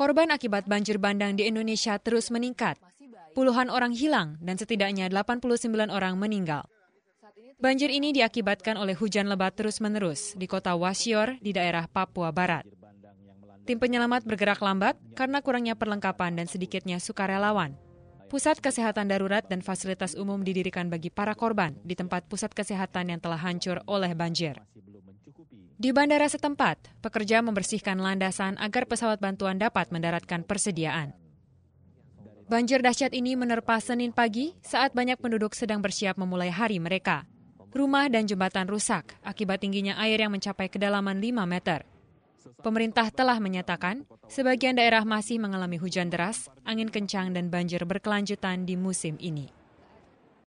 Korban akibat banjir bandang di Indonesia terus meningkat. Puluhan orang hilang dan setidaknya 89 orang meninggal. Banjir ini diakibatkan oleh hujan lebat terus-menerus di kota Wasior di daerah Papua Barat. Tim penyelamat bergerak lambat karena kurangnya perlengkapan dan sedikitnya sukarelawan. Pusat kesehatan darurat dan fasilitas umum didirikan bagi para korban di tempat pusat kesehatan yang telah hancur oleh banjir. Di bandara setempat, pekerja membersihkan landasan agar pesawat bantuan dapat mendaratkan persediaan. Banjir dahsyat ini menerpa Senin pagi saat banyak penduduk sedang bersiap memulai hari mereka. Rumah dan jembatan rusak akibat tingginya air yang mencapai kedalaman 5 meter. Pemerintah telah menyatakan sebagian daerah masih mengalami hujan deras, angin kencang, dan banjir berkelanjutan di musim ini.